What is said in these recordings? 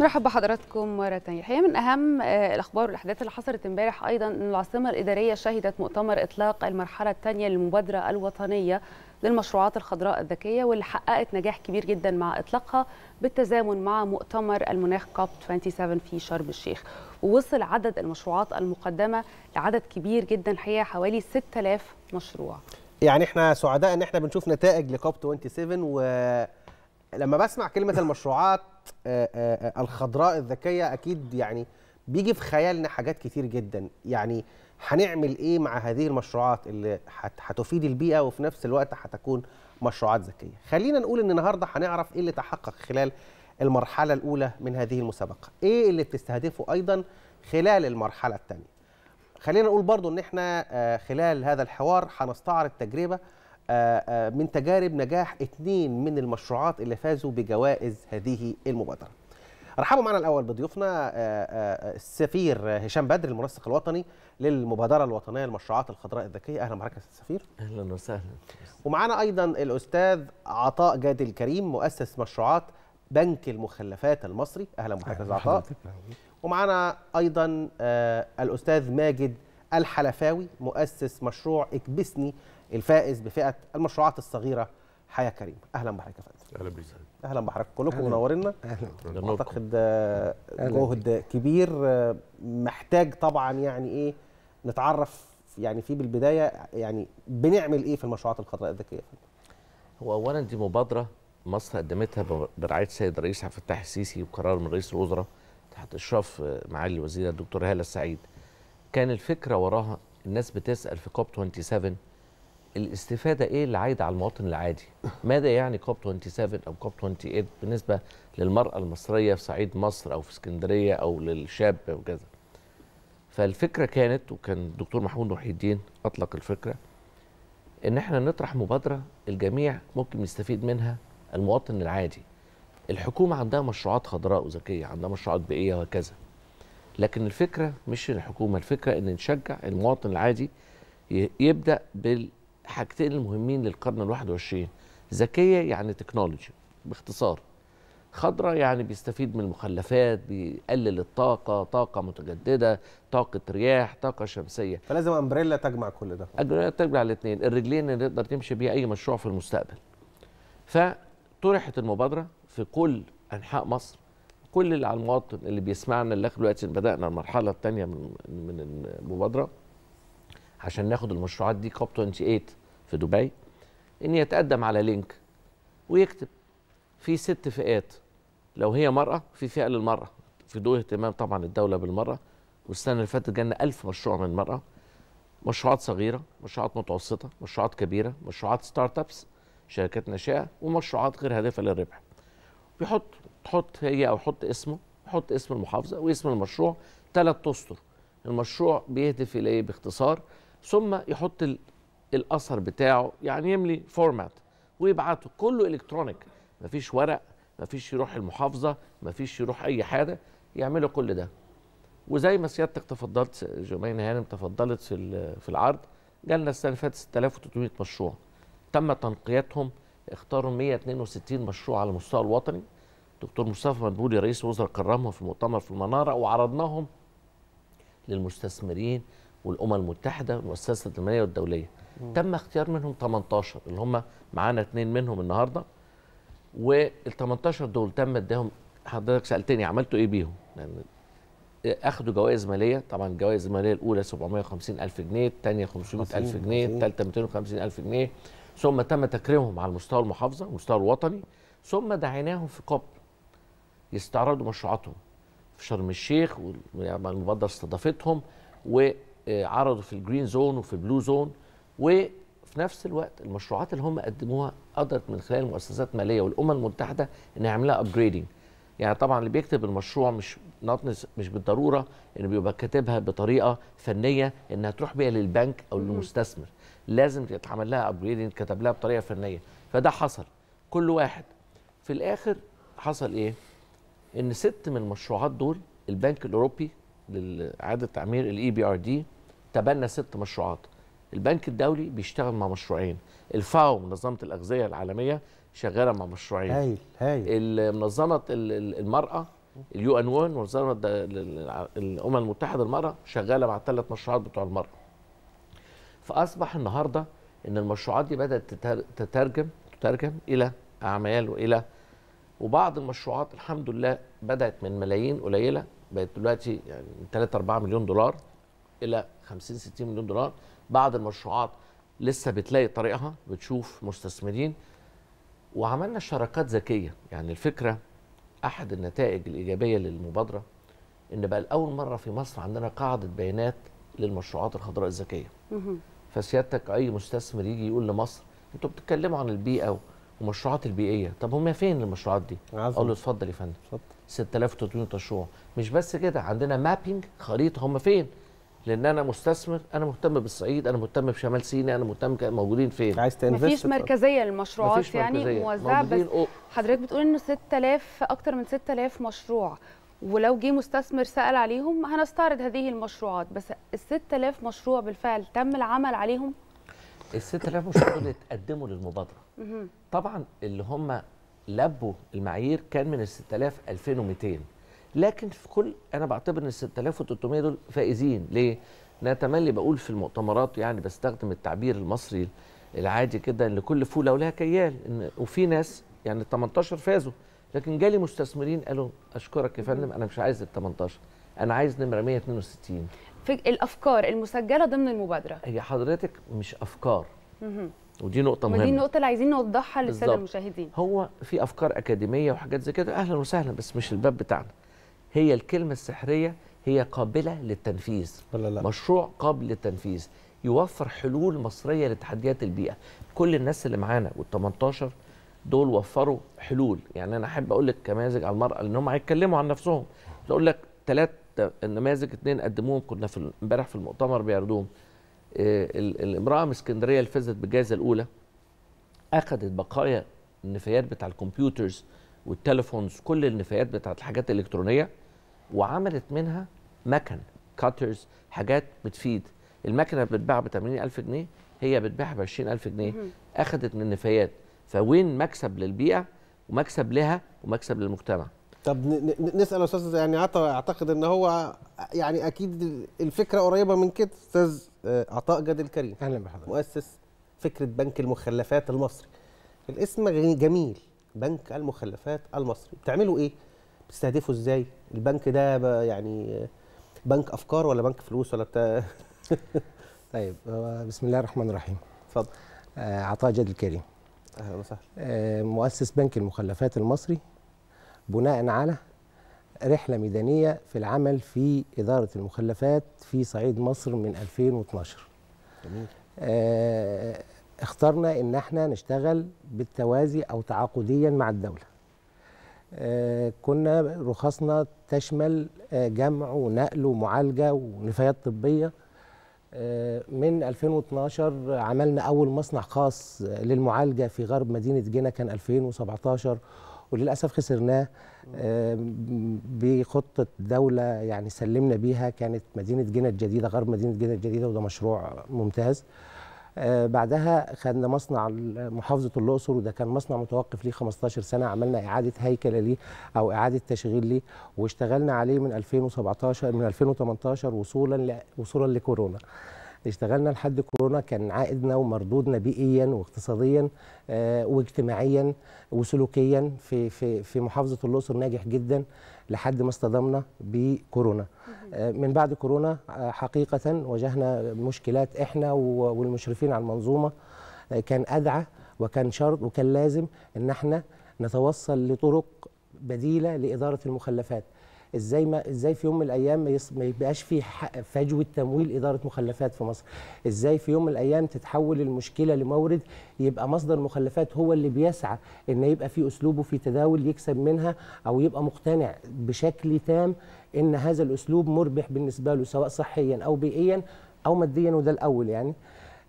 نرحب بحضراتكم مرة تانية الحقيقة من أهم آه، الأخبار والأحداث اللي حصلت امبارح أيضا أن العاصمة الإدارية شهدت مؤتمر إطلاق المرحلة الثانية للمبادرة الوطنية للمشروعات الخضراء الذكية واللي حققت نجاح كبير جدا مع إطلاقها بالتزامن مع مؤتمر المناخ كوب 27 في شرم الشيخ ووصل عدد المشروعات المقدمة لعدد كبير جدا الحقيقة حوالي 6000 مشروع يعني احنا سعداء ان احنا بنشوف نتائج لكوب 27 و لما بسمع كلمه المشروعات آه، آه، آه، الخضراء الذكيه اكيد يعني بيجي في خيالنا حاجات كتير جدا يعني هنعمل ايه مع هذه المشروعات اللي هتفيد البيئه وفي نفس الوقت هتكون مشروعات ذكيه خلينا نقول ان النهارده هنعرف ايه اللي تحقق خلال المرحله الاولى من هذه المسابقه ايه اللي بتستهدفه ايضا خلال المرحله الثانيه خلينا نقول برضو ان احنا خلال هذا الحوار هنستعرض تجربه آه، آه، من تجارب نجاح اثنين من المشروعات اللي فازوا بجوائز هذه المبادره. رحبوا معنا الاول بضيوفنا آه، السفير هشام بدر المنسق الوطني للمبادره الوطنيه للمشروعات الخضراء الذكيه اهلا بحضرتك يا السفير اهلا وسهلا ومعانا ايضا الاستاذ عطاء جاد الكريم مؤسس مشروعات بنك المخلفات المصري اهلا بحضرتك يا عطاء ومعانا ايضا الاستاذ ماجد الحلفاوي مؤسس مشروع اكبسني الفائز بفئه المشروعات الصغيره حياه كريمه اهلا بحضرتك يا فندم اهلا بيك اهلا بحضرتك كلكم منورينا اهلا اعتقد جهد كبير محتاج طبعا يعني ايه نتعرف يعني فيه بالبدايه يعني بنعمل ايه في المشروعات الخضراء الذكيه هو اولا دي مبادره مصر قدمتها برعايه السيد الرئيس عبد الفتاح السيسي وقرار من رئيس الوزراء تحت اشراف آه، معالي الوزيره الدكتور هاله السعيد كان الفكره وراها الناس بتسال في كوب 27 الاستفاده ايه اللي عايده على المواطن العادي؟ ماذا يعني كوب 27 او كوب 28 بالنسبه للمراه المصريه في صعيد مصر او في اسكندريه او للشاب وكذا. فالفكره كانت وكان الدكتور محمود محي الدين اطلق الفكره ان احنا نطرح مبادره الجميع ممكن يستفيد منها المواطن العادي. الحكومه عندها مشروعات خضراء وذكيه، عندها مشروعات بيئيه وهكذا. لكن الفكره مش الحكومه، الفكره ان نشجع المواطن العادي يبدا بال حاجتين المهمين للقرن ال21 ذكيه يعني تكنولوجي باختصار خضراء يعني بيستفيد من المخلفات بيقلل الطاقة طاقة متجددة طاقة رياح طاقة شمسية فلازم أمبريلا تجمع كل ده أمبريلا تجمع الاثنين الرجلين اللي نقدر تمشي بيها أي مشروع في المستقبل فطرحت المبادرة في كل أنحاء مصر كل اللي على المواطن اللي بيسمعنا اللي دلوقتي بدأنا المرحلة الثانية من المبادرة عشان ناخد المشروعات دي كوب 28 في دبي ان يتقدم على لينك ويكتب في ست فئات لو هي مرأة في فئة للمرأة في ضوء اهتمام طبعا الدولة بالمرأة والسنة اللي فاتت جالنا 1000 مشروع من المرأة مشروعات صغيرة مشروعات متوسطة مشروعات كبيرة مشروعات ستارت ابس شركات ناشئة ومشروعات غير هادفة للربح بيحط تحط هي أو حط اسمه يحط اسم المحافظة واسم المشروع ثلاث أسطر المشروع بيهدف إلى إيه باختصار ثم يحط الاثر بتاعه يعني يملي فورمات ويبعته كله الكترونيك مفيش ورق مفيش يروح المحافظه مفيش يروح اي حاجه يعملوا كل ده وزي ما سيادتك تفضلت جميل هانم تفضلت في في العرض جالنا السنه اللي فاتت 6300 مشروع تم تنقيتهم اختاروا 162 مشروع على المستوى الوطني دكتور مصطفى مدبولي رئيس الوزراء كرمهم في مؤتمر في المناره وعرضناهم للمستثمرين والامم المتحده والمؤسسه الماليه والدوليه مم. تم اختيار منهم 18 اللي هم معانا اثنين منهم النهارده وال 18 دول تم اداهم حضرتك سالتني عملتوا ايه بيهم يعني اخذوا جوائز ماليه طبعا الجوائز الماليه الاولى 750 الف جنيه الثانيه 500 الف جنيه الثالثه 250 الف جنيه ثم تم تكريمهم على مستوى المحافظه المستوى الوطني ثم دعيناهم في كوب يستعرضوا مشروعاتهم في شرم الشيخ والمبادره استضافتهم و عرضوا في الجرين زون وفي البلو زون وفي نفس الوقت المشروعات اللي هم قدموها قدرت من خلال المؤسسات الماليه والامم المتحده ان يعملها ابجريدنج يعني طبعا اللي بيكتب المشروع مش مش بالضروره انه بيبقى كاتبها بطريقه فنيه انها تروح بيها للبنك او للمستثمر لازم يتعمل لها ابجريدنج كتب لها بطريقه فنيه فده حصل كل واحد في الاخر حصل ايه ان ست من المشروعات دول البنك الاوروبي لاعاده تعمير الاي بي ار دي تبنى ست مشروعات البنك الدولي بيشتغل مع مشروعين الفاو منظمه الاغذيه العالميه شغاله مع مشروعين هايل هايل منظمه المراه اليو ان 1 منظمه الامم المتحده المراه شغاله مع ثلاث مشروعات بتوع المراه فاصبح النهارده ان المشروعات دي بدات تترجم تترجم الى اعمال والى وبعض المشروعات الحمد لله بدات من ملايين قليله بقت دلوقتي يعني 3 4 مليون دولار الى 50 60 مليون دولار بعض المشروعات لسه بتلاقي طريقها بتشوف مستثمرين وعملنا شراكات ذكيه يعني الفكره احد النتائج الايجابيه للمبادره ان بقى لاول مره في مصر عندنا قاعده بيانات للمشروعات الخضراء الذكيه فسيادتك اي مستثمر يجي يقول لمصر انتوا بتتكلموا عن البيئه ومشروعات البيئيه طب هم فين المشروعات دي اقول له اتفضل يا فندم 6300 مشروع مش بس كده عندنا مابينج خريطه هم فين لان انا مستثمر انا مهتم بالصعيد انا مهتم بشمال سيناء انا مهتم موجودين فين عايز تنفست مفيش مركزيه للمشروعات مفيش يعني موزعه بس أو... حضرتك بتقول انه 6000 اكتر من 6000 مشروع ولو جه مستثمر سال عليهم هنستعرض هذه المشروعات بس ال 6000 مشروع بالفعل تم العمل عليهم ال 6000 مشروع اللي اتقدموا للمبادره طبعا اللي هم لبوا المعايير كان من ال 6000 2200 لكن في كل انا بعتبر ان ال 6300 دول فائزين ليه؟ انا تملي بقول في المؤتمرات يعني بستخدم التعبير المصري العادي كده ان لكل فوله ولها كيال إن وفي ناس يعني ال 18 فازوا لكن جالي مستثمرين قالوا اشكرك يا فندم انا مش عايز ال 18 انا عايز نمره 162 في الافكار المسجله ضمن المبادره هي حضرتك مش افكار ودي نقطة مهمة ودي النقطة اللي عايزين نوضحها للسادة المشاهدين هو في أفكار أكاديمية وحاجات زي كده أهلا وسهلا بس مش الباب بتاعنا هي الكلمة السحرية هي قابلة للتنفيذ ولا لا. مشروع قابل للتنفيذ يوفر حلول مصرية لتحديات البيئة كل الناس اللي معانا وال18 دول وفروا حلول يعني أنا أحب أقول لك نماذج على المرأة لأنهم هيتكلموا عن نفسهم أقول لك ثلاث نماذج اثنين قدموهم كنا في امبارح في المؤتمر بيعرضوهم آه، الامرأة من اسكندرية اللي فازت بالجائزة الأولى أخذت بقايا النفايات بتاع الكمبيوترز والتليفونز كل النفايات بتاعت الحاجات الإلكترونية وعملت منها مكن كاترز حاجات بتفيد المكنه بتتباع ب 80000 جنيه هي بتبيعها ب 20000 جنيه اخذت من النفايات فوين مكسب للبيئه ومكسب لها ومكسب للمجتمع طب نسال استاذ يعني عطا اعتقد ان هو يعني اكيد الفكره قريبه من كده استاذ آه، عطاء جاد الكريم اهلا بحضرتك مؤسس فكره بنك المخلفات المصري الاسم جميل بنك المخلفات المصري بتعملوا ايه بتستهدفه ازاي البنك ده يعني بنك افكار ولا بنك فلوس ولا بتاع طيب بسم الله الرحمن الرحيم اتفضل آه، عطاء جد الكريم اهلا وسهلا آه، مؤسس بنك المخلفات المصري بناء على رحله ميدانيه في العمل في اداره المخلفات في صعيد مصر من 2012 جميل آه، اخترنا ان احنا نشتغل بالتوازي او تعاقديا مع الدوله آه، كنا رخصنا تشمل آه، جمع ونقل ومعالجة ونفايات طبية آه، من 2012 عملنا أول مصنع خاص للمعالجة في غرب مدينة جنة كان 2017 وللأسف خسرناه بخطة دولة يعني سلمنا بيها كانت مدينة جنة الجديدة غرب مدينة جنة الجديدة وده مشروع ممتاز آه، بعدها خدنا مصنع محافظه الاقصر وده كان مصنع متوقف ليه 15 سنه عملنا اعاده هيكله ليه او اعاده تشغيل ليه واشتغلنا عليه من 2017 من 2018 وصولا ل... وصولا لكورونا اشتغلنا لحد كورونا كان عائدنا ومردودنا بيئيا واقتصاديا آه، واجتماعيا وسلوكيا في في في محافظه الاقصر ناجح جدا لحد ما اصطدمنا بكورونا آه، من بعد كورونا آه، حقيقة واجهنا مشكلات إحنا والمشرفين على المنظومة آه، كان أدعى وكان شرط وكان لازم إن إحنا نتوصل لطرق بديلة لإدارة المخلفات ازاي ما ازاي في يوم من الايام ما يبقاش في فجوه تمويل اداره مخلفات في مصر ازاي في يوم من الايام تتحول المشكله لمورد يبقى مصدر مخلفات هو اللي بيسعى ان يبقى في اسلوبه في تداول يكسب منها او يبقى مقتنع بشكل تام ان هذا الاسلوب مربح بالنسبه له سواء صحيا او بيئيا او ماديا وده الاول يعني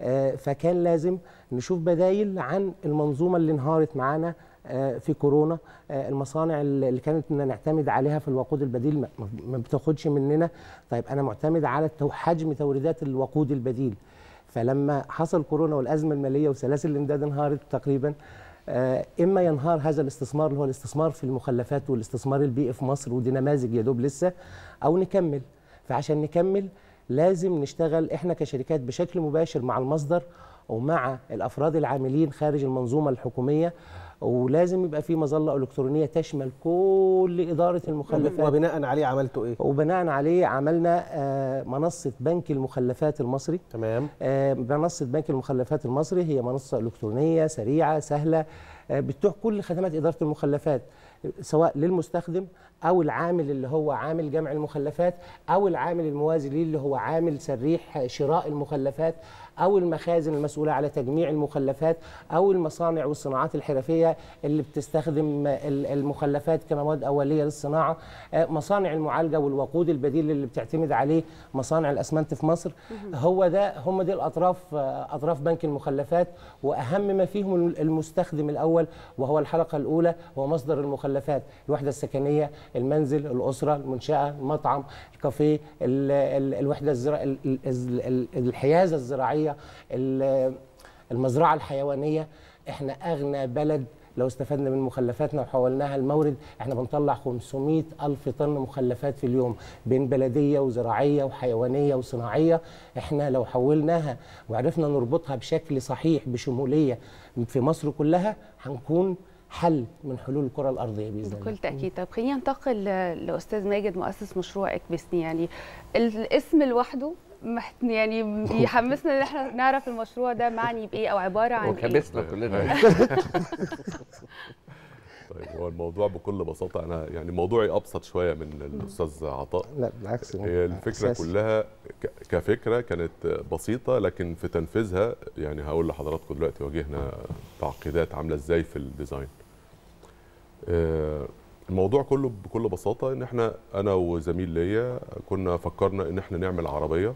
آه، فكان لازم نشوف بدايل عن المنظومه اللي انهارت معانا آه، في كورونا آه، المصانع اللي كانت نعتمد عليها في الوقود البديل ما بتاخدش مننا طيب انا معتمد على حجم توريدات الوقود البديل فلما حصل كورونا والازمه الماليه وسلاسل الامداد انهارت تقريبا آه، اما ينهار هذا الاستثمار اللي هو الاستثمار في المخلفات والاستثمار البيئي في مصر ودي نماذج يا دوب لسه او نكمل فعشان نكمل لازم نشتغل احنا كشركات بشكل مباشر مع المصدر ومع الافراد العاملين خارج المنظومه الحكوميه ولازم يبقى في مظله الكترونيه تشمل كل اداره المخلفات وبناء عليه عملتوا ايه وبناء عليه عملنا آه، منصه بنك المخلفات المصري تمام آه، منصه بنك المخلفات المصري هي منصه الكترونيه سريعه سهله آه، بتتوح كل خدمات اداره المخلفات سواء للمستخدم او العامل اللي هو عامل جمع المخلفات او العامل الموازي ليه اللي هو عامل سريح شراء المخلفات أو المخازن المسؤولة على تجميع المخلفات أو المصانع والصناعات الحرفية اللي بتستخدم المخلفات كمواد أولية للصناعة آه، مصانع المعالجة والوقود البديل اللي بتعتمد عليه مصانع الأسمنت في مصر هو ده هم دي الأطراف آه، أطراف بنك المخلفات وأهم ما فيهم المستخدم الأول وهو الحلقة الأولى هو مصدر المخلفات الوحدة السكنية المنزل الأسرة المنشأة المطعم الكافيه الوحدة الزرا الحيازة الزراعية الزراعيه المزرعه الحيوانيه احنا اغنى بلد لو استفدنا من مخلفاتنا وحولناها لمورد احنا بنطلع 500 ألف طن مخلفات في اليوم بين بلدية وزراعية وحيوانية وصناعية احنا لو حولناها وعرفنا نربطها بشكل صحيح بشمولية في مصر كلها هنكون حل من حلول الكره الارضيه باذن الله بكل تاكيد طب خلينا ننتقل لاستاذ ماجد مؤسس مشروع اكبسني يعني الاسم لوحده يعني يحمسنا ان احنا نعرف المشروع ده معني بايه او عباره عن ايه وكبسنا كلنا طيب هو الموضوع بكل بساطه انا يعني موضوعي ابسط شويه من الاستاذ عطاء لا بالعكس هي الفكره أساسي. كلها كفكره كانت بسيطه لكن في تنفيذها يعني هقول لحضراتكم دلوقتي واجهنا تعقيدات عامله ازاي في الديزاين آه، الموضوع كله بكل بساطه ان احنا انا وزميل ليا كنا فكرنا ان احنا نعمل عربيه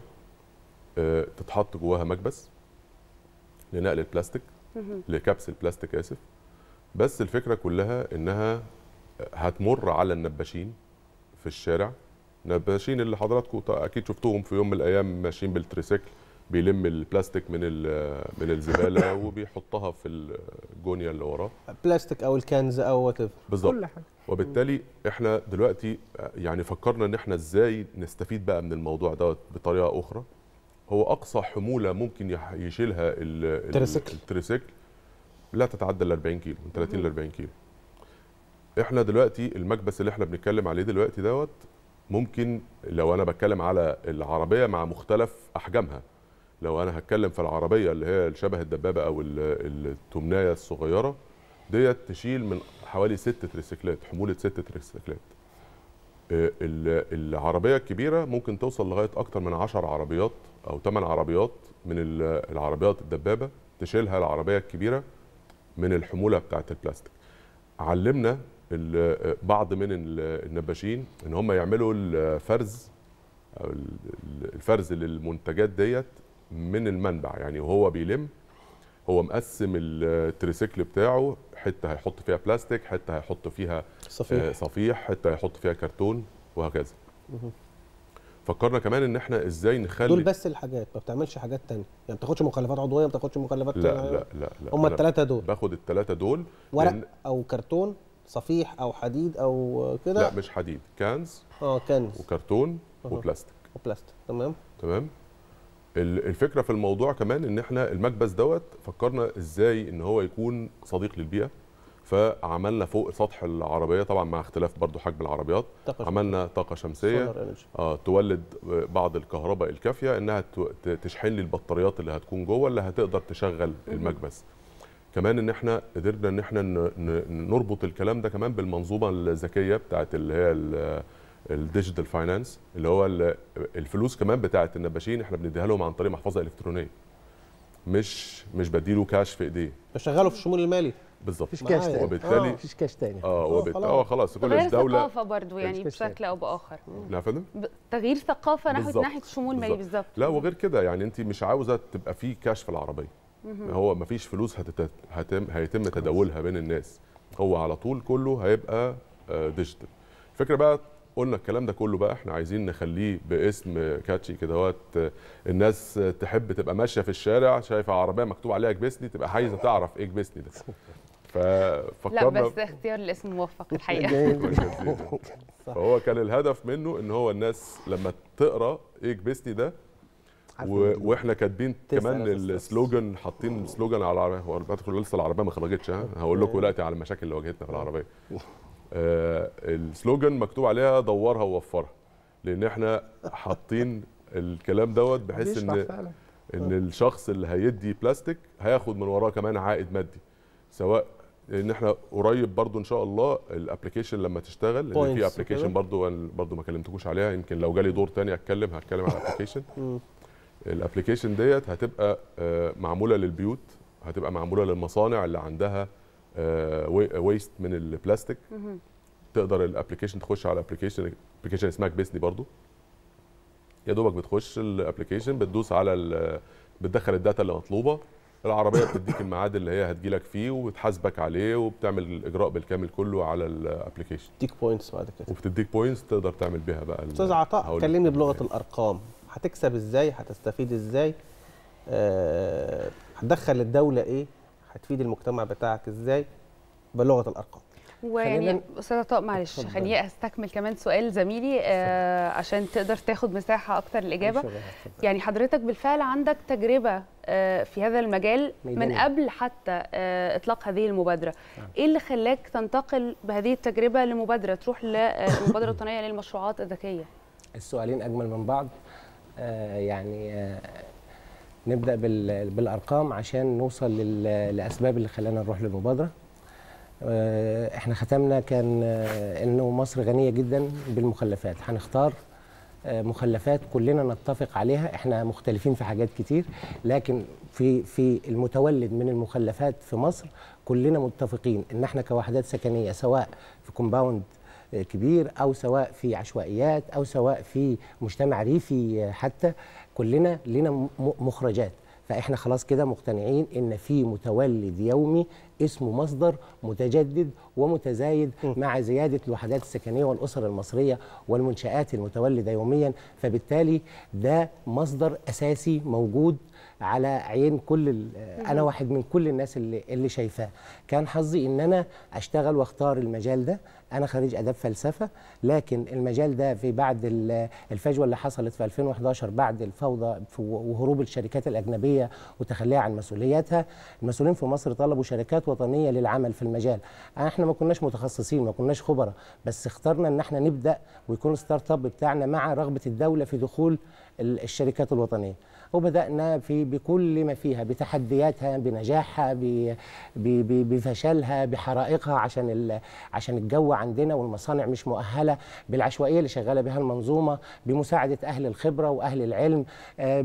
آه، تتحط جواها مكبس لنقل البلاستيك لكبس البلاستيك اسف بس الفكره كلها انها هتمر على النباشين في الشارع النباشين اللي حضراتكم اكيد شفتوهم في يوم من الايام ماشيين بالتريسيكل بيلم البلاستيك من من الزباله وبيحطها في الجونيا اللي وراه بلاستيك او الكنز او وات بالظبط كل حاجه وبالتالي احنا دلوقتي يعني فكرنا ان احنا ازاي نستفيد بقى من الموضوع دوت بطريقه اخرى هو اقصى حموله ممكن يشيلها التريسيكل التريسيكل لا تتعدى ال 40 كيلو من 30 ل 40 كيلو احنا دلوقتي المكبس اللي احنا بنتكلم عليه دلوقتي دوت ممكن لو انا بتكلم على العربيه مع مختلف احجامها لو انا هتكلم في العربيه اللي هي شبه الدبابه او التمنايه الصغيره ديت تشيل من حوالي ست تريسيكلات حموله ست تريسيكلات آه، العربيه الكبيره ممكن توصل لغايه اكتر من 10 عربيات او ثمان عربيات من العربيات الدبابه تشيلها العربيه الكبيره من الحموله بتاعه البلاستيك علمنا بعض من النباشين ان هم يعملوا الفرز الفرز للمنتجات ديت من المنبع يعني وهو بيلم هو مقسم التريسيكل بتاعه حته هيحط فيها بلاستيك حته هيحط فيها صفيح, آه، صفيح حته هيحط فيها كرتون وهكذا فكرنا كمان ان احنا ازاي نخلي دول بس الحاجات ما بتعملش حاجات ثانيه يعني ما بتاخدش مخالفات عضويه ما بتاخدش مخالفات لا لا لا, لا هم الثلاثه دول باخد الثلاثه دول ورق او كرتون صفيح او حديد او كده لا مش حديد كنز اه كنز وكرتون أوه. وبلاستيك وبلاستيك تمام تمام الفكره في الموضوع كمان ان احنا المكبس دوت فكرنا ازاي ان هو يكون صديق للبيئه فعملنا فوق سطح العربيه طبعا مع اختلاف برضو حجم العربيات طاقة عملنا طاقه شمسيه اه تولد بعض الكهرباء الكافيه انها تشحن لي البطاريات اللي هتكون جوه اللي هتقدر تشغل المكبس كمان ان احنا قدرنا ان احنا نربط الكلام ده كمان بالمنظومه الذكيه بتاعت اللي هي الديجيتال فاينانس اللي هو الفلوس كمان بتاعت النباشين احنا بنديها لهم عن طريق محفظه الكترونيه مش مش بديله كاش في ايديه بشغله في الشمول المالي بالظبط مفيش كاش تاني وبالتالي آه. مفيش كاش تاني اه, آه، وبالتالي اه خلاص كل تغيير ثقافه برضه يعني بشكل او باخر لا فندم تغيير ثقافه ناحيه ناحيه الشمول المالي بالظبط لا وغير كده يعني انت مش عاوزه تبقى في كاش في العربيه هو مفيش فلوس هتت... هتم هيتم تداولها بين الناس هو على طول كله هيبقى ديجيتال آه، الفكره بقى قلنا الكلام ده كله بقى احنا عايزين نخليه باسم كاتشي كدهوت الناس تحب تبقى ماشيه في الشارع شايفه عربيه مكتوب عليها اكبسني تبقى عايزه تعرف ايه اكبسني ده ففكرنا لا بس اختيار الاسم موفق الحقيقه فهو كان الهدف منه ان هو الناس لما تقرا ايه اكبسني ده و... واحنا كاتبين كمان السلوجن حاطين سلوجن على العربيه هو لسه العربيه ما خرجتش ها هقول لكم آه. دلوقتي على المشاكل اللي واجهتنا في العربيه آه، السلوجان مكتوب عليها دورها ووفرها لان احنا حاطين الكلام دوت بحيث ان فعلا. ان الشخص اللي هيدي بلاستيك هياخد من وراه كمان عائد مادي سواء ان احنا قريب برضو ان شاء الله الابلكيشن لما تشتغل لان في ابلكيشن برضو برضو ما كلمتكوش عليها يمكن لو جالي دور تاني اتكلم هتكلم على الابلكيشن الابلكيشن ديت هتبقى آه، معموله للبيوت هتبقى معموله للمصانع اللي عندها ويست آه، آه، من البلاستيك تقدر الابلكيشن تخش على الابلكيشن الابلكيشن اسمها كبسني برضو يا دوبك بتخش الابلكيشن بتدوس على بتدخل الداتا اللي مطلوبه العربيه بتديك الميعاد اللي هي هتجيلك فيه وبتحاسبك عليه وبتعمل الاجراء بالكامل كله على الابلكيشن تديك بوينتس بعد كده وبتديك بوينتس تقدر تعمل بيها بقى استاذ عطاء كلمني بلغه الارقام هتكسب ازاي هتستفيد ازاي آه، هتدخل أه الدوله ايه هتفيد المجتمع بتاعك ازاي بلغه الارقام ويعني استاذه طه معلش خليني استكمل كمان سؤال زميلي آه عشان تقدر تاخد مساحه اكتر الاجابه يعني حضرتك بالفعل عندك تجربه آه في هذا المجال من قبل حتى آه اطلاق هذه المبادره آه. ايه اللي خلاك تنتقل بهذه التجربه لمبادره تروح للمبادره آه، الوطنيه للمشروعات الذكيه السؤالين اجمل من بعض آه يعني آه نبدا بالارقام عشان نوصل لاسباب اللي خلانا نروح للمبادره آه، احنا ختمنا كان آه، انه مصر غنيه جدا بالمخلفات هنختار آه، مخلفات كلنا نتفق عليها احنا مختلفين في حاجات كتير لكن في في المتولد من المخلفات في مصر كلنا متفقين ان احنا كوحدات سكنيه سواء في كومباوند كبير او سواء في عشوائيات او سواء في مجتمع ريفي حتى كلنا لنا مخرجات فاحنا خلاص كده مقتنعين ان في متولد يومي اسمه مصدر متجدد ومتزايد مع زياده الوحدات السكنيه والاسر المصريه والمنشات المتولده يوميا فبالتالي ده مصدر اساسي موجود على عين كل انا واحد من كل الناس اللي اللي شايفاه كان حظي ان انا اشتغل واختار المجال ده انا خريج اداب فلسفه لكن المجال ده في بعد الفجوه اللي حصلت في 2011 بعد الفوضى وهروب الشركات الاجنبيه وتخليها عن مسؤولياتها المسؤولين في مصر طلبوا شركات وطنيه للعمل في المجال احنا ما كناش متخصصين ما كناش خبراء بس اخترنا ان احنا نبدا ويكون ستارت اب بتاعنا مع رغبه الدوله في دخول الشركات الوطنيه وبدانا في بكل ما فيها بتحدياتها بنجاحها بفشلها بحرائقها عشان عشان الجو عندنا والمصانع مش مؤهله بالعشوائيه اللي شغاله بها المنظومه بمساعده اهل الخبره واهل العلم آه،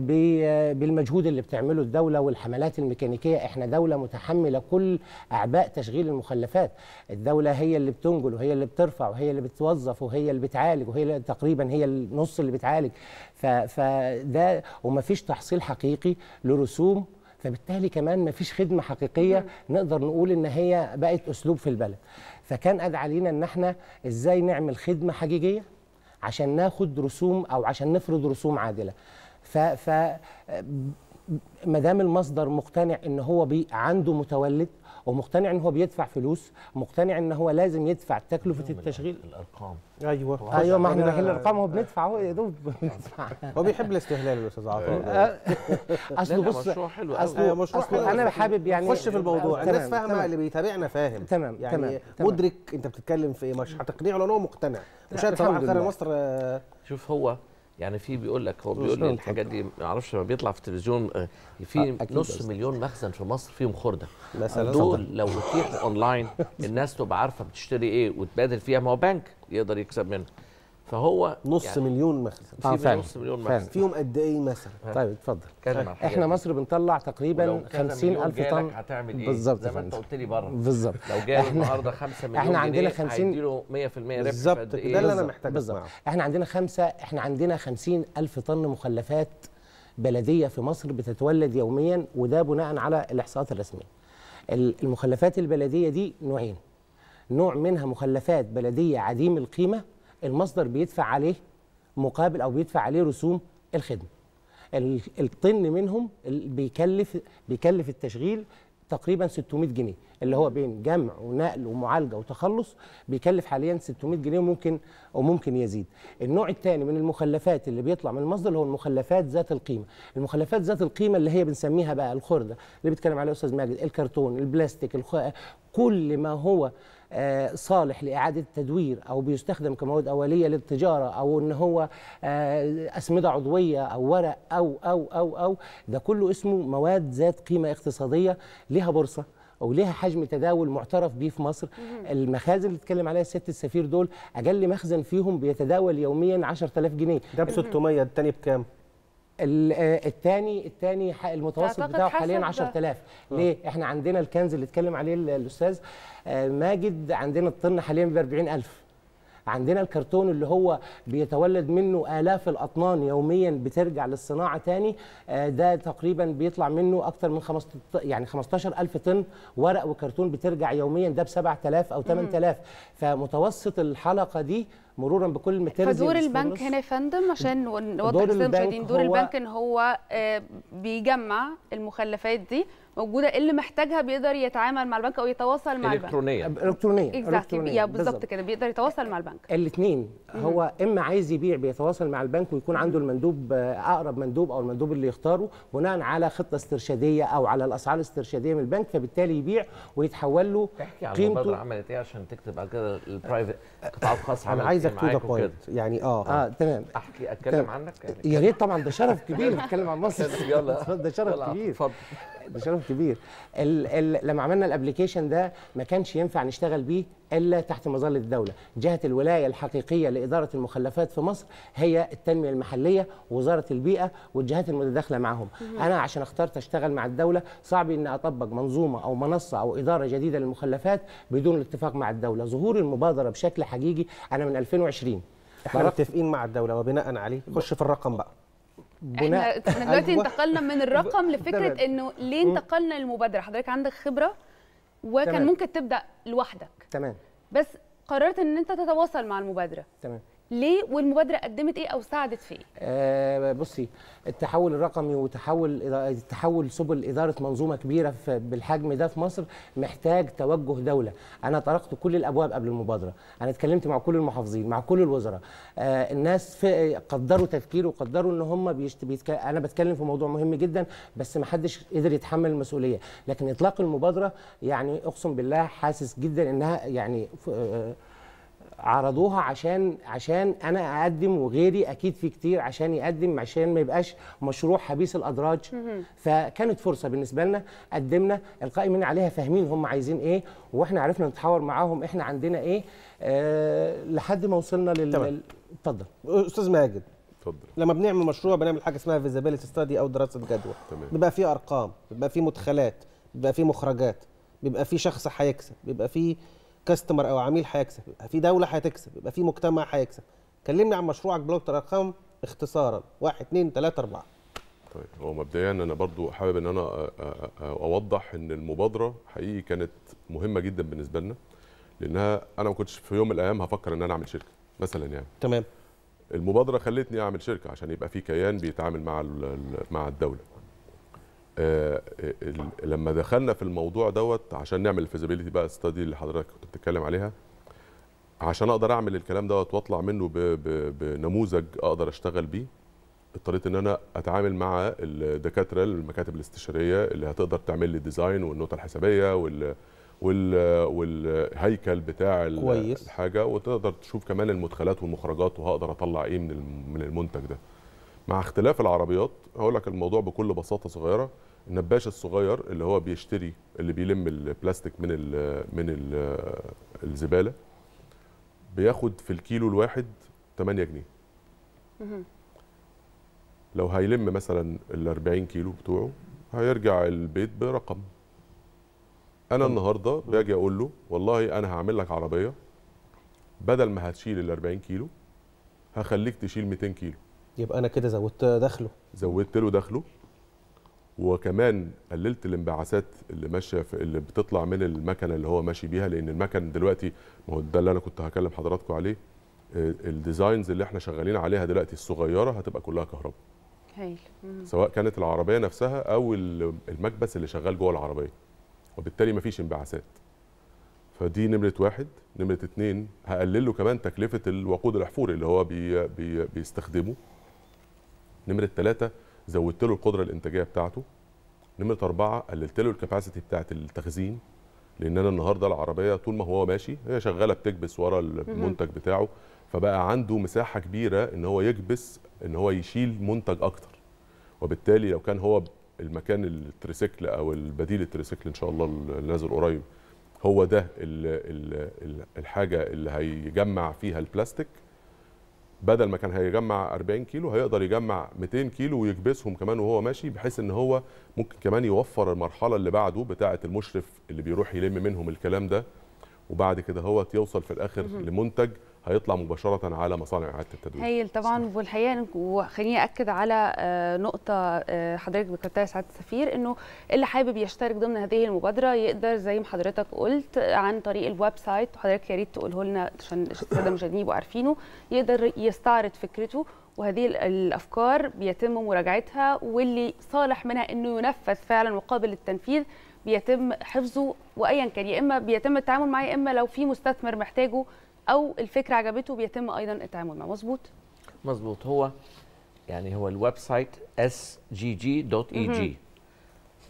بالمجهود اللي بتعمله الدوله والحملات الميكانيكيه احنا دوله متحمله كل اعباء تشغيل المخلفات الدوله هي اللي بتنجل وهي اللي بترفع وهي اللي بتوظف وهي اللي بتعالج وهي اللي تقريبا هي النص اللي بتعالج ف ف فده ومفيش تحصيل حقيقي لرسوم فبالتالي كمان مفيش خدمه حقيقيه نقدر نقول ان هي بقت اسلوب في البلد فكان قد علينا ان احنا ازاي نعمل خدمه حقيقيه عشان ناخد رسوم او عشان نفرض رسوم عادله ف ف ما دام المصدر مقتنع ان هو بي عنده متولد ومقتنع ان هو بيدفع فلوس مقتنع ان هو لازم يدفع تكلفه التشغيل الارقام ايوه ايوه ما يعني احنا الارقام هو بندفع هو يا دوب بندفع هو بيحب الاستهلال الاستاذ عاطف آه، اصله بص مشروع حلو أيوة، حلو انا حابب يعني خش في الموضوع الناس فاهمه اللي بيتابعنا فاهم تمام يعني مدرك انت بتتكلم في ايه مش هتقنعه لان هو مقتنع مش صباح عقار مصر آه، شوف هو يعني في بيقول لك هو بيقول لي الحاجات دي ما اعرفش لما بيطلع في التلفزيون آه، في نص بس. مليون مخزن في مصر فيهم خرده مثلا دول لو اتيحوا اونلاين الناس تبقى عارفه بتشتري ايه وتبادل فيها ما هو بنك يقدر يكسب منها فهو نص يعني مليون مخزن اه فعلا نص مليون مخزن فيهم قد ايه مثلا طيب اتفضل احنا مصر بنطلع تقريبا 50000 طن هتعمل ايه بالظبط زي ما انت قلت لي بره بالظبط لو جاي النهارده 5 مليون احنا عندنا 50 هيديله 100% ربح بالظبط ده إيه؟ اللي انا محتاج بالظبط احنا عندنا خمسه احنا عندنا 50000 طن مخلفات بلديه في مصر بتتولد يوميا وده بناء على الاحصاءات الرسميه المخلفات البلديه دي نوعين نوع منها مخلفات بلديه عديم القيمه المصدر بيدفع عليه مقابل او بيدفع عليه رسوم الخدمه الطن منهم بيكلف بيكلف التشغيل تقريبا 600 جنيه اللي هو بين جمع ونقل ومعالجه وتخلص بيكلف حاليا 600 جنيه وممكن وممكن يزيد النوع الثاني من المخلفات اللي بيطلع من المصدر اللي هو المخلفات ذات القيمه المخلفات ذات القيمه اللي هي بنسميها بقى الخرده اللي بيتكلم عليها استاذ ماجد الكرتون البلاستيك كل ما هو آه، صالح لإعادة التدوير أو بيستخدم كمواد أولية للتجارة أو إن هو آه، أسمدة عضوية أو ورق أو أو أو أو ده كله اسمه مواد ذات قيمة اقتصادية لها بورصة او لها حجم تداول معترف به في مصر المخازن اللي اتكلم عليها الست السفير دول اجل مخزن فيهم بيتداول يوميا 10000 جنيه ده ب 600 الثاني بكام الثاني آه، الثاني المتوسط بتاعه حاليا 10000 آه. ليه احنا عندنا الكنز اللي اتكلم عليه الاستاذ آه، ماجد عندنا الطن حاليا ب 40000 عندنا الكرتون اللي هو بيتولد منه آلاف الأطنان يوميا بترجع للصناعة تاني آه، ده تقريبا بيطلع منه أكتر من 15 يعني 15000 طن ورق وكرتون بترجع يوميا ده ب 7000 أو 8000 فمتوسط الحلقة دي مرورا بكل المتر فدور البنك هنا يا فندم عشان نوضح للمشاهدين دور البنك ان هو آه، بيجمع المخلفات دي موجوده اللي محتاجها بيقدر يتعامل مع البنك او يتواصل مع إلكترونية. البنك الكترونيا الكترونيا بالظبط كده بيقدر يتواصل مع البنك الاثنين هو اما عايز يبيع بيتواصل مع البنك ويكون عنده المندوب اقرب مندوب او المندوب اللي يختاره بناء على خطه استرشاديه او على الاسعار الاسترشاديه من البنك فبالتالي يبيع ويتحول له تحكي عن المبادره عملت ايه عشان تكتب على كده البرايفت القطاع الخاص انا عايزك تو ذا بوينت يعني آه،, اه اه تمام احكي اتكلم عنك يا ريت طبعا ده شرف كبير اتكلم عن مصر يلا ده شرف كبير اتفضل ده شرف كبير ال ال لما عملنا الابلكيشن ده ما كانش ينفع نشتغل بيه الا تحت مظله الدوله جهه الولايه الحقيقيه لاداره المخلفات في مصر هي التنميه المحليه وزاره البيئه والجهات المتداخله معهم انا عشان اخترت اشتغل مع الدوله صعب ان اطبق منظومه او منصه او اداره جديده للمخلفات بدون الاتفاق مع الدوله ظهور المبادره بشكل حقيقي انا من 2020 احنا متفقين مع الدوله وبناء عليه خش في الرقم بقى بناء احنا دلوقتي أيوة. انتقلنا من الرقم لفكره انه ليه انتقلنا للمبادره حضرتك عندك خبره وكان تمام. ممكن تبدا لوحدك تمام بس قررت ان انت تتواصل مع المبادره تمام ليه والمبادره قدمت ايه او ساعدت في ايه؟ آه بصي التحول الرقمي وتحول التحول سبل اداره منظومه كبيره في بالحجم ده في مصر محتاج توجه دوله، انا طرقت كل الابواب قبل المبادره، انا اتكلمت مع كل المحافظين، مع كل الوزراء، آه الناس قدروا تفكيره وقدروا ان هم بيشت... بيتك... انا بتكلم في موضوع مهم جدا بس ما حدش قدر يتحمل المسؤوليه، لكن اطلاق المبادره يعني اقسم بالله حاسس جدا انها يعني آه عرضوها عشان عشان انا اقدم وغيري اكيد في كتير عشان يقدم عشان ما يبقاش مشروع حبيس الادراج فكانت فرصه بالنسبه لنا قدمنا القائمين عليها فاهمين هم عايزين ايه واحنا عرفنا نتحاور معاهم احنا عندنا ايه آه لحد ما وصلنا لل اتفضل استاذ ماجد اتفضل لما بنعمل مشروع بنعمل حاجه اسمها فيزابيلتي ستادي او دراسه جدوى تمام بيبقى فيه ارقام بيبقى فيه مدخلات بيبقى فيه مخرجات بيبقى فيه شخص هيكسب بيبقى فيه كاستمر او عميل هيكسب يبقى في دوله هتكسب يبقى في مجتمع هيكسب كلمني عن مشروعك بلوك ارقام اختصارا 1 2 3 4 طيب هو مبدئيا انا برضو حابب ان انا اوضح ان المبادره حقيقي كانت مهمه جدا بالنسبه لنا لانها انا ما كنتش في يوم من الايام هفكر ان انا اعمل شركه مثلا يعني تمام المبادره خلتني اعمل شركه عشان يبقى في كيان بيتعامل مع مع الدوله آه، آه، لما دخلنا في الموضوع دوت عشان نعمل الفيزابيلتي بقى ستادي اللي حضرتك كنت بتتكلم عليها عشان اقدر اعمل الكلام دوت واطلع منه بنموذج اقدر اشتغل بيه اضطريت ان انا اتعامل مع الدكاتره المكاتب الاستشاريه اللي هتقدر تعمل لي الديزاين والنوتة الحسابيه وال وال والهيكل بتاع كويس. الحاجه وتقدر تشوف كمان المدخلات والمخرجات وهقدر اطلع ايه من من المنتج ده مع اختلاف العربيات هقول لك الموضوع بكل بساطه صغيره النباش الصغير اللي هو بيشتري اللي بيلم البلاستيك من ال من الـ الزباله بياخد في الكيلو الواحد 8 جنيه لو هيلم مثلا ال 40 كيلو بتوعه هيرجع البيت برقم انا النهارده باجي اقول له والله انا هعمل لك عربيه بدل ما هتشيل ال 40 كيلو هخليك تشيل 200 كيلو يبقى انا كده زودت دخله زودت له دخله وكمان قللت الانبعاثات اللي ماشيه اللي بتطلع من المكنه اللي هو ماشي بيها لان المكن دلوقتي ما هو ده اللي انا كنت هكلم حضراتكم عليه آه، الديزاينز اللي احنا شغالين عليها دلوقتي الصغيره هتبقى كلها كهرباء هايل سواء كانت العربيه نفسها او المكبس اللي شغال جوه العربيه وبالتالي ما فيش انبعاثات فدي نمره واحد نمره اتنين هقلل له كمان تكلفه الوقود الاحفوري اللي هو بي بي بيستخدمه نمره ثلاثه زودت له القدره الانتاجيه بتاعته نمره اربعه قللت له الكباسيتي بتاعه التخزين لان انا النهارده العربيه طول ما هو ماشي هي شغاله بتكبس ورا المنتج بتاعه فبقى عنده مساحه كبيره ان هو يكبس ان هو يشيل منتج اكتر وبالتالي لو كان هو المكان التريسيكل او البديل التريسيكل ان شاء الله اللي نازل قريب هو ده الـ الـ الحاجه اللي هيجمع فيها البلاستيك بدل ما كان هيجمع 40 كيلو هيقدر يجمع 200 كيلو ويكبسهم كمان وهو ماشي بحيث ان هو ممكن كمان يوفر المرحله اللي بعده بتاعه المشرف اللي بيروح يلم منهم الكلام ده وبعد كده هو يوصل في الاخر لمنتج هيطلع مباشره على مصانع اعاده التدوير هايل طبعا والحقيقه وخليني اكد على آه، نقطه آه، حضرتك ذكرتها يا سعاده السفير انه اللي حابب يشترك ضمن هذه المبادره يقدر زي ما حضرتك قلت عن طريق الويب سايت وحضرتك يا ريت تقوله لنا عشان الساده المشاهدين يبقوا عارفينه يقدر يستعرض فكرته وهذه الافكار بيتم مراجعتها واللي صالح منها انه ينفذ فعلا وقابل للتنفيذ بيتم حفظه وايا كان يا اما بيتم التعامل معاه يا اما لو في مستثمر محتاجه او الفكره عجبته بيتم ايضا التعامل معه مظبوط مظبوط هو يعني هو الويب سايت sgg.eg e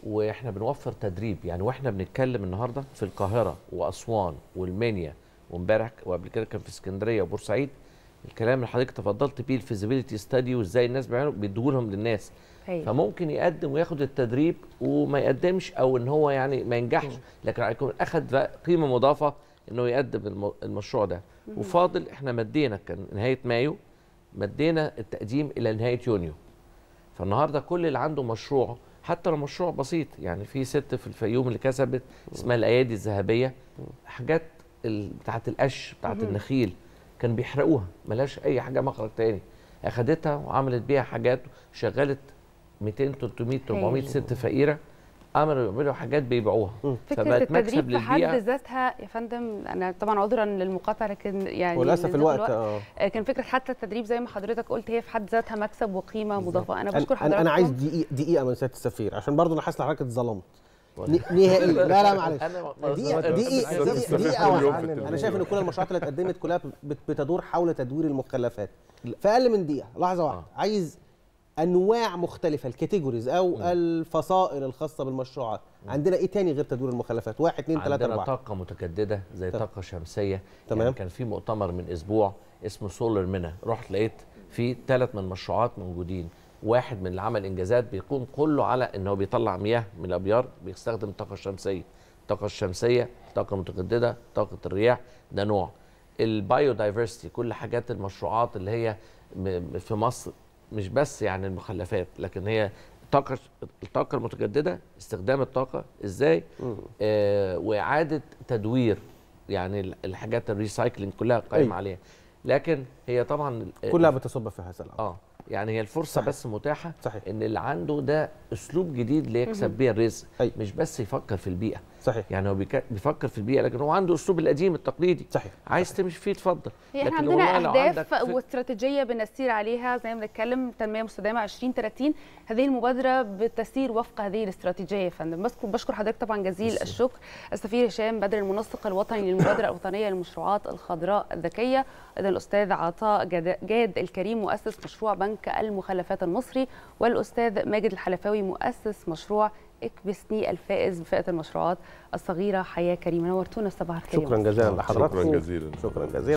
واحنا بنوفر تدريب يعني واحنا بنتكلم النهارده في القاهره واسوان والمنيا وامبارح وقبل كده كان في اسكندريه وبورسعيد الكلام اللي حضرتك تفضلت بيه الفيزيبيليتي ستادي وازاي الناس بيعملوا بيدولهم للناس هي. طيب. فممكن يقدم وياخد التدريب وما يقدمش او ان هو يعني ما ينجحش لكن هيكون اخذ قيمه مضافه انه يقدم المشروع ده وفاضل احنا مدينا كان نهايه مايو مدينا التقديم الى نهايه يونيو فالنهارده كل اللي عنده مشروع حتى لو مشروع بسيط يعني في ست في الفيوم اللي كسبت اسمها الايادي الذهبيه حاجات بتاعه القش بتاعه النخيل كان بيحرقوها ملهاش اي حاجه مخرج تاني اخدتها وعملت بيها حاجات شغلت 200 300 400 ست فقيره عملوا يعملوا حاجات بيبيعوها فكره التدريب في حد ذاتها يا فندم انا طبعا عذرا للمقاطعه لكن يعني وللاسف الوقت, الوقت آه. آه. كان فكره حتى التدريب زي ما حضرتك قلت هي في حد ذاتها مكسب وقيمه مضافه انا بشكر حضرتك انا عايز دقيقه دقيقه من سياده السفير عشان برضه انا حاسس ان حضرتك اتظلمت نهائي لا لا معلش دقيقه دقيقه دقيقه انا شايف ان كل المشروعات اللي اتقدمت كلها بتدور حول تدوير المخلفات في اقل من دقيقه لحظه واحده آه. عايز انواع مختلفه الكاتيجوريز او م. الفصائل الخاصه بالمشروعات م. عندنا ايه تاني غير تدوير المخلفات 1 2 3 4 عندنا طاقه متجدده زي طاقه شمسيه تمام يعني كان في مؤتمر من اسبوع اسمه سولر منا رحت لقيت في ثلاث من مشروعات موجودين واحد من اللي عمل انجازات بيكون كله على ان هو بيطلع مياه من الابيار بيستخدم الطاقه الشمسيه الطاقه الشمسيه الطاقه المتجدده طاقه الرياح ده نوع البايو دايفرستي كل حاجات المشروعات اللي هي في مصر مش بس يعني المخلفات لكن هي الطاقه الطاقه المتجدده استخدام الطاقه ازاي آه واعاده تدوير يعني الحاجات الريسايكلينج كلها قائمه أي. أيوة. عليها لكن هي طبعا كلها بتصب في هذا الامر اه يعني هي الفرصه صحيح. بس متاحه صحيح. ان اللي عنده ده اسلوب جديد ليكسب بيه الرزق أيوة. مش بس يفكر في البيئه صحيح يعني هو بيفكر في البيئه لكن هو عنده اسلوب القديم التقليدي صحيح عايز تمشي فيه اتفضل يعني احنا عندنا اهداف واستراتيجيه بنسير عليها زي ما بنتكلم تنميه مستدامه 2030 هذه المبادره بتسير وفق هذه الاستراتيجيه يا فندم بشكر بشكر حضرتك طبعا جزيل بس. الشكر السفير هشام بدر المنسق الوطني للمبادره الوطنيه للمشروعات الخضراء الذكيه اذا الاستاذ عطاء جاد الكريم مؤسس مشروع بنك المخلفات المصري والاستاذ ماجد الحلفاوي مؤسس مشروع اكبسني الفائز بفئه المشروعات الصغيره حياه كريمه نورتونا الصباح الخير شكرا جزيلا آه، لحضراتكم شكرا جزيلا شكرا جزيلا